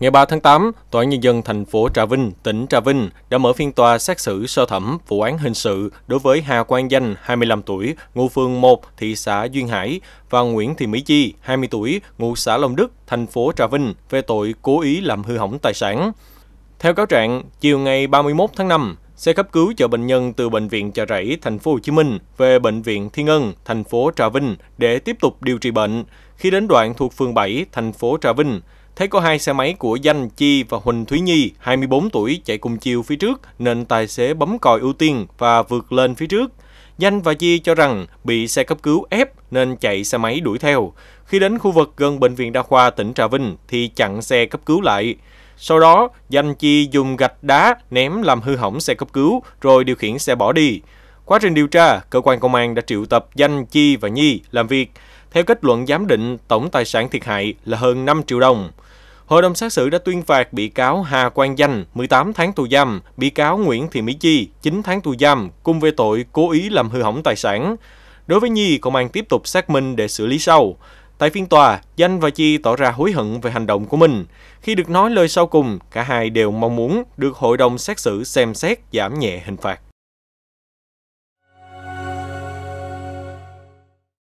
Ngày 3 tháng 8, Tòa án Nhân dân thành phố Trà Vinh, tỉnh Trà Vinh đã mở phiên tòa xét xử sơ thẩm vụ án hình sự đối với Hà Quang Danh, 25 tuổi, ngụ phường 1, thị xã Duyên Hải và Nguyễn Thị Mỹ Chi, 20 tuổi, ngụ xã Long Đức, thành phố Trà Vinh về tội cố ý làm hư hỏng tài sản. Theo cáo trạng, chiều ngày 31 tháng 5, Xe cấp cứu chở bệnh nhân từ bệnh viện Chợ Rẫy, thành phố Hồ Chí Minh về bệnh viện Thiên ngân thành phố Trà Vinh để tiếp tục điều trị bệnh. Khi đến đoạn thuộc phường 7, thành phố Trà Vinh, thấy có hai xe máy của Danh Chi và Huỳnh Thúy Nhi, 24 tuổi, chạy cùng chiều phía trước nên tài xế bấm còi ưu tiên và vượt lên phía trước. Danh và Chi cho rằng bị xe cấp cứu ép nên chạy xe máy đuổi theo. Khi đến khu vực gần bệnh viện đa khoa tỉnh Trà Vinh thì chặn xe cấp cứu lại. Sau đó, Danh Chi dùng gạch đá ném làm hư hỏng xe cấp cứu rồi điều khiển xe bỏ đi. Quá trình điều tra, cơ quan công an đã triệu tập Danh Chi và Nhi làm việc. Theo kết luận giám định, tổng tài sản thiệt hại là hơn 5 triệu đồng. Hội đồng xét xử đã tuyên phạt bị cáo Hà Quang Danh 18 tháng tù giam, bị cáo Nguyễn Thị Mỹ Chi 9 tháng tù giam cùng về tội cố ý làm hư hỏng tài sản. Đối với Nhi, công an tiếp tục xác minh để xử lý sau. Tại phiên tòa, Danh và Chi tỏ ra hối hận về hành động của mình. Khi được nói lời sau cùng, cả hai đều mong muốn được hội đồng xét xử xem xét giảm nhẹ hình phạt.